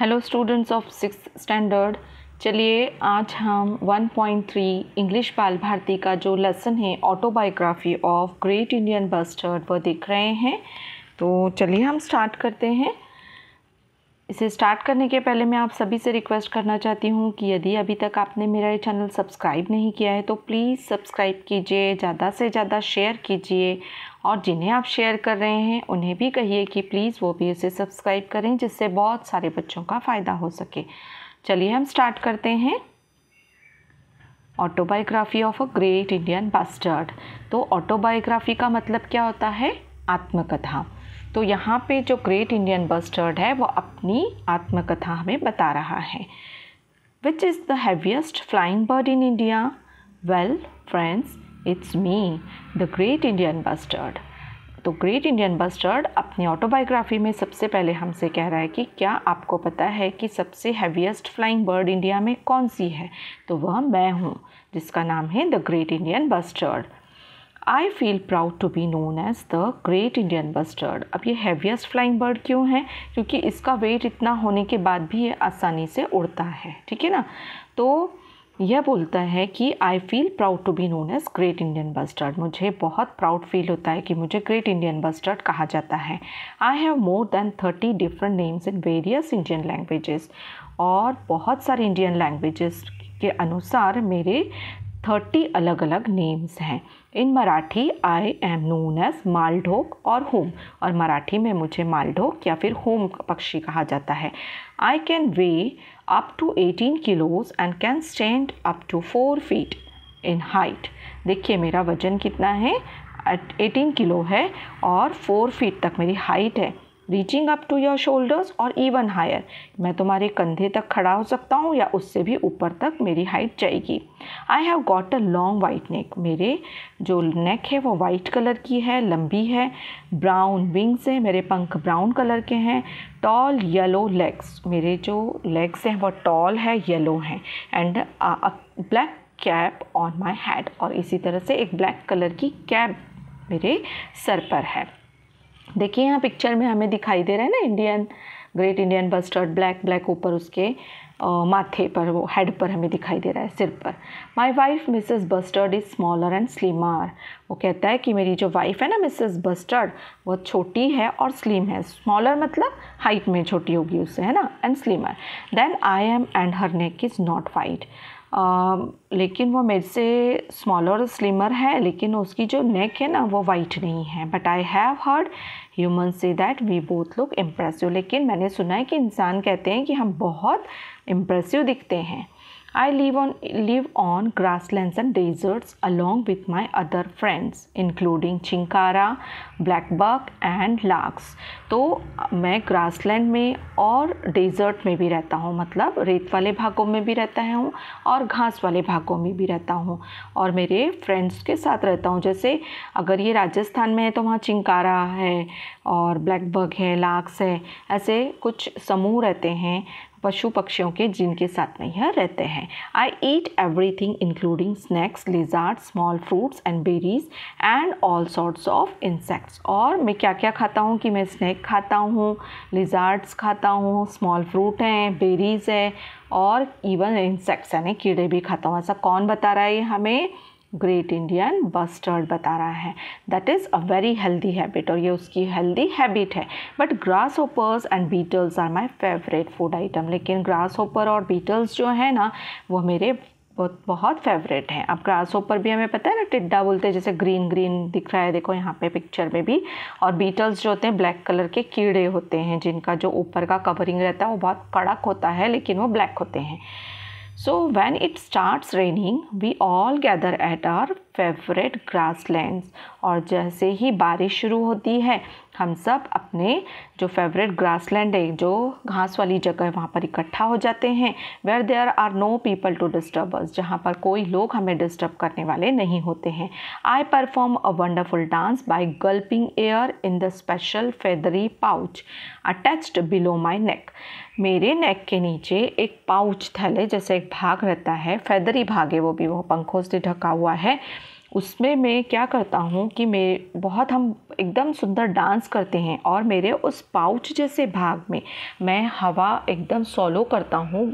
Hello students of six standard चलिए आज हम 1.3 इंग्लिश बाल भारती का जो लेसन है autobiography of great Indian bustard वो देख रहे हैं तो चलिए हम स्टार्ट करते हैं इसे स्टार्ट करने के पहले मैं आप सभी से रिक्वेस्ट करना चाहती हूँ कि यदि अभी तक आपने मेरा ये चैनल सब्सक्राइब नहीं किया है तो प्लीज़ सब्सक्राइब कीजिए ज़्यादा से ज़्यादा शेयर कीजिए और जिन्हें आप शेयर कर रहे हैं उन्हें भी कहिए कि प्लीज़ वो भी इसे सब्सक्राइब करें जिससे बहुत सारे बच्चों का फ़ायदा हो सके चलिए हम स्टार्ट करते हैं autobiography of a great Indian bustard तो ऑटोबायोग्राफी का मतलब क्या होता है आत्मकथा तो यहाँ पे जो ग्रेट इंडियन बस्टर्ड है वो अपनी आत्मकथा हमें बता रहा है which is the heaviest flying bird in India well friends it's me the great Indian bustard तो ग्रेट इंडियन बस्टर्ड अपनी ऑटोबायोग्राफी में सबसे पहले हमसे कह रहा है कि क्या आपको पता है कि सबसे हैवीएस्ट फ्लाइंग बर्ड इंडिया में कौन सी है तो वह मैं हूँ जिसका नाम है the great Indian bustard I feel proud to be known as the great Indian bustard अब ये हैवीएस्ट फ्लाइंग बर्ड क्यों है क्योंकि इसका वेट इतना होने के बाद भी ये आसानी से उड़ता है ठीक है ना तो यह बोलता है कि I feel proud to be known as great Indian bustard मुझे बहुत प्राउड फील होता है कि मुझे ग्रेट इंडियन बस्टर्ड कहा जाता है I have more than thirty different names in various Indian languages और बहुत सारे इंडियन लैंग्वेजेस के अनुसार मेरे थर्टी अलग अलग नेम्स हैं in Marathi I am known as Maldhok और होम और मराठी में मुझे मालढोक या फिर होम पक्षी कहा जाता है I can weigh up to eighteen kilos and can stand up to four feet in height देखिए मेरा वज़न कितना है एटीन किलो है और फोर फीट तक मेरी हाइट है reaching up to your shoulders और इवन हायर मैं तुम्हारे कंधे तक खड़ा हो सकता हूँ या उससे भी ऊपर तक मेरी हाइट जाएगी I have got a long white neck मेरे जो नेक है वो वाइट कलर की है लंबी है ब्राउन विंग्स हैं मेरे पंख ब्राउन कलर के हैं टॉल येलो लेग्स मेरे जो लेग्स हैं वो टॉल है येलो हैं and black cap on my head और इसी तरह से एक ब्लैक कलर की कैप मेरे सर पर है देखिए यहाँ पिक्चर में हमें दिखाई दे रहा है ना Indian great Indian bustard black black ऊपर उसके आ, माथे पर वो हेड पर हमें दिखाई दे रहा है सिर पर my wife Mrs bustard is smaller and slimmer वो कहता है कि मेरी जो वाइफ है ना मिसेस बस्टर्ड वो छोटी है और स्लिम है स्मॉलर मतलब हाइट में छोटी होगी उससे है ना and slimmer than I am and her neck is not white लेकिन वो मेरे से स्मॉलर स्लिमर है लेकिन उसकी जो नेक है ना वो वाइट नहीं है but I have heard human से that we both look impressive लेकिन मैंने सुना है कि इंसान कहते हैं कि हम बहुत इम्प्रेसिव दिखते हैं I live on live on grasslands and deserts along with my other friends including chinkara black buck and larks तो मैं ग्रासलैंड में और डेजर्ट में भी रहता हूँ मतलब रेत वाले भागों में भी रहता हूँ और घास वाले भागों में भी रहता हूँ और मेरे फ्रेंड्स के साथ रहता हूँ जैसे अगर ये राजस्थान में है तो वहाँ चिंकारा है और ब्लैक बग है लाक्स है ऐसे कुछ समूह रहते हैं पशु पक्षियों के जिनके साथ में यह रहते हैं I eat every thing including snacks lizard small fruits and berries and all sorts of insects और मैं क्या क्या खाता हूँ कि मैं स्नैक खाता हूँ लिजार्ड्स खाता हूँ स्मॉल फ्रूट हैं बेरीज़ है और इवन इंसेक्ट्स यानी कीड़े भी खाता हूँ ऐसा कौन बता रहा है हमें ग्रेट इंडियन बस्टर्ड बता रहा है that is a very healthy habit और ये उसकी हेल्दी हैबिट है but grasshoppers and beetles are my favourite food item लेकिन ग्रास होपर और बीटल्स जो है ना वो मेरे बहुत बहुत फेवरेट हैं अब ग्रास होपर भी हमें पता है ना टिड्डा बोलते हैं जैसे ग्रीन ग्रीन दिख रहा है देखो यहाँ पे पिक्चर में भी और बीटल्स जो होते हैं ब्लैक कलर के कीड़े होते हैं जिनका जो ऊपर का कवरिंग रहता है वो बहुत कड़क होता है लेकिन वो ब्लैक होते हैं so when it start raining we all gather at our favourite grassland और जैसे ही बारिश शुरू होती है हम सब अपने जो फेवरेट लैंड है जो घास वाली जगह है वहाँ पर इकट्ठा हो जाते हैं where there are no people to disturb us जहाँ पर कोई लोग हमें डिस्टर्ब करने वाले नहीं होते हैं I perform a wonderful dance by gulping air in the special feathery pouch attached below my neck मेरे नेक के नीचे एक पाउच थैले जैसे एक भाग रहता है फेदरी भाग है वो भी वो पंखों से ढका हुआ है उसमें मैं क्या करता हूँ कि मेरे बहुत हम एकदम सुंदर डांस करते हैं और मेरे उस पाउच जैसे भाग में मैं हवा एकदम सॉलो करता हूँ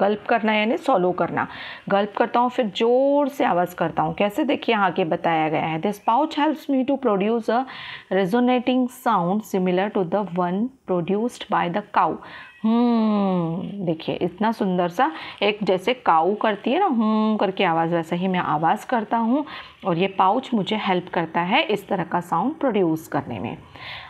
गल्प करना यानी सॉलो करना गल्प करता हूँ फिर ज़ोर से आवाज़ करता हूँ कैसे देखिए आगे बताया गया है this pouch helps me to produce a resonating sound similar to the one produced by the cow देखिए इतना सुंदर सा एक जैसे काऊ करती है ना हूँ हम्म करके आवाज़ वैसा ही मैं आवाज़ करता हूँ और ये पाउच मुझे हेल्प करता है इस तरह का साउंड प्रोड्यूस करने में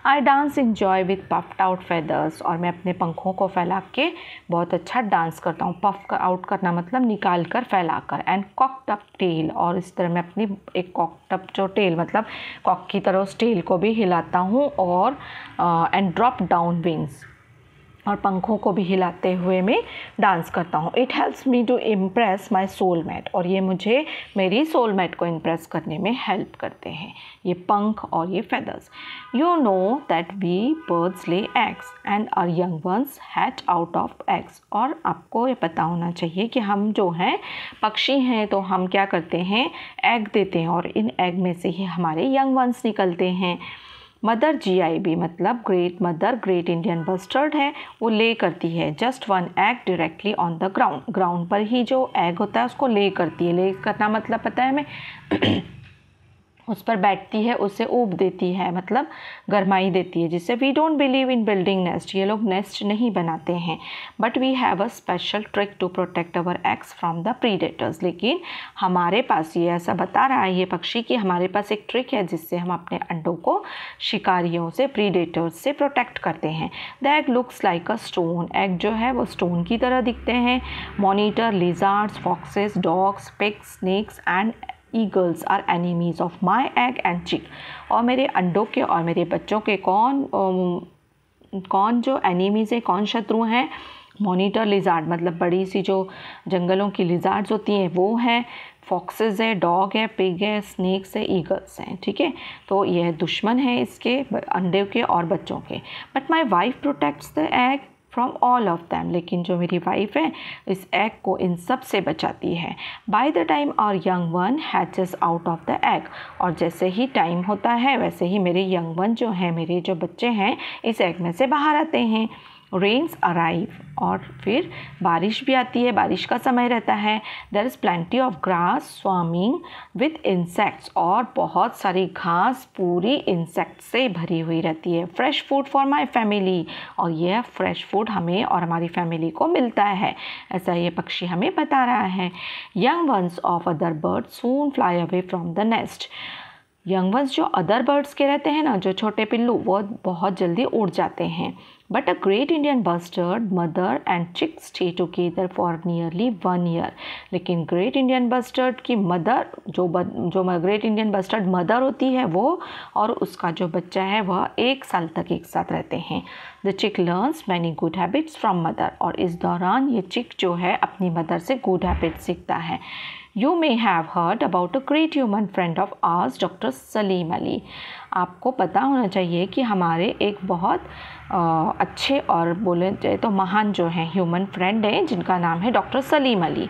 I dance enjoy with puffed out feathers और मैं अपने पंखों को फैला के बहुत अच्छा डांस करता हूँ पफ आउट करना मतलब निकाल कर फैला कर एंड कॉक टप टेल और इस तरह मैं अपनी एक कॉक टप जो टेल मतलब कॉक की तरह उस टेल को भी हिलाता हूँ और and drop down down wings और पंखों को भी हिलाते हुए मैं डांस करता हूँ it helps me to impress soul soulmate और ये मुझे मेरी सोलमेट को इम्प्रेस करने में हेल्प करते हैं ये पंख और ये feathers you know that we birds lay eggs and our young ones hatch out of eggs और आपको ये पता होना चाहिए कि हम जो हैं पक्षी हैं तो हम क्या करते हैं एग देते हैं और इन एग में से ही हमारे यंग वंस निकलते हैं मदर जीआईबी मतलब great mother great Indian bustard है वो ले करती है just one egg directly on the ground ground पर ही जो एग होता है उसको ले करती है ले करना मतलब पता है हमें उस पर बैठती है उसे ऊब देती है मतलब गरमाई देती है जिससे we don't believe in building nest ये लोग नेस्ट नहीं बनाते हैं but we have a special trick to protect our eggs from the predators लेकिन हमारे पास ये ऐसा बता रहा है ये पक्षी कि हमारे पास एक ट्रिक है जिससे हम अपने अंडों को शिकारियों से प्रीडेटर्स से प्रोटेक्ट करते हैं the egg looks like a stone egg जो है वो स्टोन की तरह दिखते हैं monitor lizards foxes dogs pigs snakes and eagles are enemies of my egg and chick और मेरे अंडों के और मेरे बच्चों के कौन कौन जो एनिमीज़ हैं कौन शत्रु हैं मोनीटर लिजार्ड मतलब बड़ी सी जो जंगलों की लिजार्ड्स होती हैं वो हैं फॉक्सेस है डॉग है पिग है स्नैक्स है ईगल्स हैं ठीक है तो यह दुश्मन है इसके अंडे के और बच्चों के but my wife protects the egg from all of them लेकिन जो मेरी वाइफ है इस एग को इन सब से बचाती है बाय द टाइम और young one hatches out of the egg और जैसे ही टाइम होता है वैसे ही मेरे यंग वन जो हैं मेरे जो बच्चे हैं इस एग में से बाहर आते हैं रेन्स अराइव और फिर बारिश भी आती है बारिश का समय रहता है there is plenty of grass swarming with insects और बहुत सारी घास पूरी इंसेक्ट से भरी हुई रहती है fresh food for my family और यह फ्रेश फूड हमें और हमारी फैमिली को मिलता है ऐसा ये पक्षी हमें बता रहा है young ones of other bird soon fly away from the nest young ones जो अदर बर्ड्स के रहते हैं ना जो छोटे पिल्लू वो बहुत जल्दी उड़ जाते हैं but a great Indian bustard mother and chick stay together for nearly one year लेकिन ग्रेट इंडियन बस्टर्ड की मदर जो जो ग्रेट इंडियन बस्टर्ड मदर होती है वो और उसका जो बच्चा है वह एक साल तक एक साथ रहते हैं the chick learns many good habits from mother और इस दौरान ये चिक जो है अपनी मदर से गुड हैबिट सीखता है you may have heard about a great human friend of ours doctor Salim Ali आपको पता होना चाहिए कि हमारे एक बहुत अच्छे और बोले जाए तो महान जो हैं ह्यूमन फ्रेंड हैं जिनका नाम है doctor Salim Ali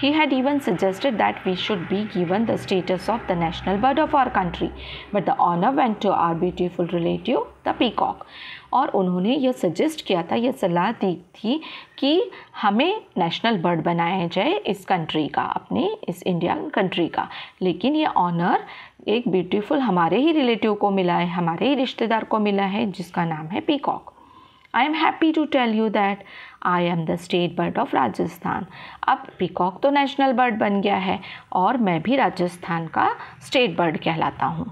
He had even suggested that we should be given the status of the national bird of our country, but the honor went to our beautiful relative, the peacock. और उन्होंने यह suggest किया था यह सलाह दी थी कि हमें नेशनल बर्ड बनाया जाए इस कंट्री का अपने इस इंडियन कंट्री का लेकिन ये ऑनर एक ब्यूटीफुल हमारे ही रिलेटिव को मिला है हमारे ही रिश्तेदार को मिला है जिसका नाम है peacock I am happy to tell you that I am the state bird of Rajasthan अब पीकॉक तो नेशनल बर्ड बन गया है और मैं भी राजस्थान का स्टेट बर्ड कहलाता हूँ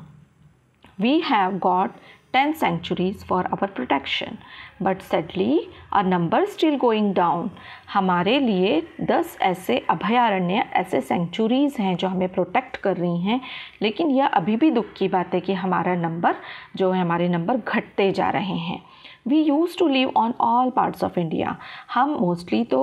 we have got ten sanctuaries for our protection but sadly our number still going down हमारे लिए दस ऐसे अभयारण्य ऐसे सेंचुरीज़ हैं जो हमें प्रोटेक्ट कर रही हैं लेकिन यह अभी भी दुख की बात है कि हमारा नंबर जो है हमारे नंबर घटते जा रहे हैं we use to live on all parts of India हम मोस्टली तो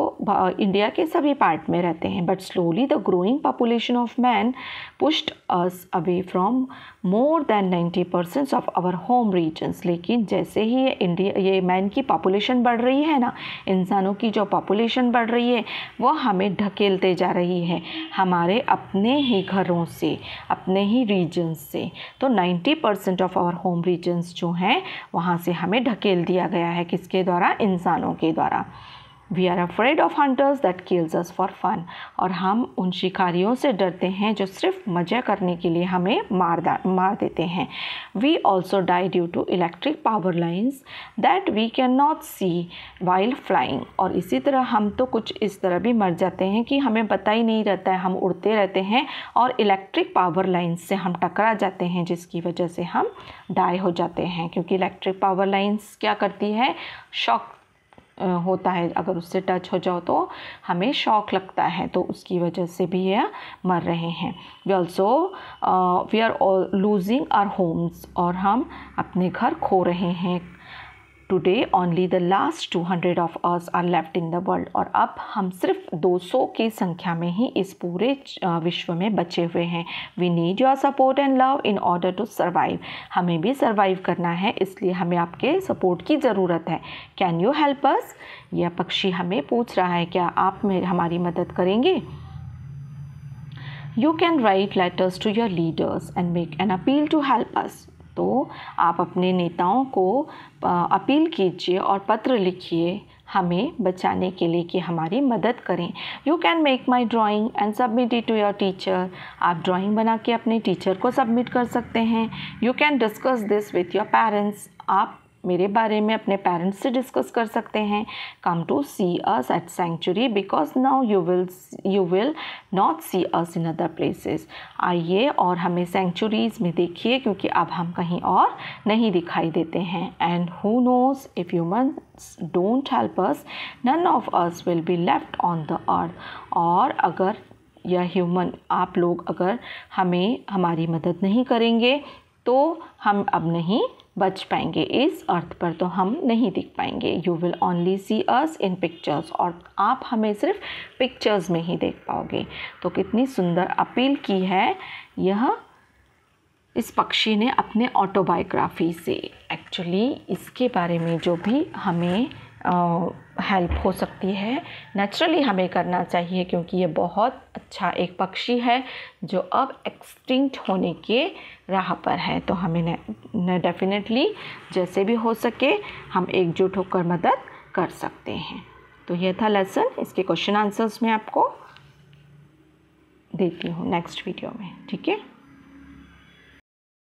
इंडिया के सभी पार्ट में रहते हैं but slowly the growing population of man pushed us away from more than ninety percent of our home regions लेकिन जैसे ही ये इंडिया ये मैन की पॉपुलेशन बढ़ रही है ना इंसानों की जो पॉपुलेशन बढ़ रही है वह हमें ढकेलते जा रही है हमारे अपने ही घरों से अपने ही रीजन्स से तो ninety percent of our home regions जो हैं वहाँ से हमें ढकेल दिया गया है किसके द्वारा इंसानों के द्वारा we are afraid of hunters that kills us for fun और हम उन शिकारियों से डरते हैं जो सिर्फ मजा करने के लिए हमें मार मार देते हैं we also die due to electric power lines that we can not see while flying और इसी तरह हम तो कुछ इस तरह भी मर जाते हैं कि हमें पता ही नहीं रहता है हम उड़ते रहते हैं और इलेक्ट्रिक पावर लाइन्स से हम टकरा जाते हैं जिसकी वजह से हम डाई हो जाते हैं क्योंकि इलेक्ट्रिक पावर लाइन्स क्या करती है शॉक होता है अगर उससे टच हो जाओ तो हमें शॉक लगता है तो उसकी वजह से भी यह मर रहे हैं we also we are losing our homes और हम अपने घर खो रहे हैं today only the last 200 of ours are left in the world और अब हम सिर्फ 200 की संख्या में ही इस पूरे विश्व में बचे हुए हैं we need your support and love in order to survive हमें भी सर्वाइव करना है इसलिए हमें आपके सपोर्ट की ज़रूरत है कैन यू हेल्प अस यह पक्षी हमें पूछ रहा है क्या आप हमारी मदद करेंगे You can write letters to your leaders and make an appeal to help us. तो आप अपने नेताओं को अपील कीजिए और पत्र लिखिए हमें बचाने के लिए कि हमारी मदद करें you can make my drawing and submit it to your teacher आप ड्राॅइंग बना के अपने टीचर को सबमिट कर सकते हैं you can discuss this with your parents आप मेरे बारे में अपने पेरेंट्स से डिस्कस कर सकते हैं come to see us at sanctuary because now you will you will not see us in other places आइए और हमें सेंचुरीज में देखिए क्योंकि अब हम कहीं और नहीं दिखाई देते हैं and who knows if human don't help us none of us will be left on the earth और अगर या ह्यूमन आप लोग अगर हमें हमारी मदद नहीं करेंगे तो हम अब नहीं बच पाएंगे इस अर्थ पर तो हम नहीं दिख पाएंगे you will only see us in pictures और आप हमें सिर्फ पिक्चर्स में ही देख पाओगे तो कितनी सुंदर अपील की है यह इस पक्षी ने अपने ऑटोबायोग्राफी से एक्चुअली इसके बारे में जो भी हमें हेल्प हो सकती है नेचुरली हमें करना चाहिए क्योंकि ये बहुत अच्छा एक पक्षी है जो अब एक्सटिंक्ट होने के राह पर है तो हमें डेफिनेटली जैसे भी हो सके हम एकजुट होकर मदद कर सकते हैं तो यह था लेसन इसके क्वेश्चन आंसर्स मैं आपको देती हूँ नेक्स्ट वीडियो में ठीक है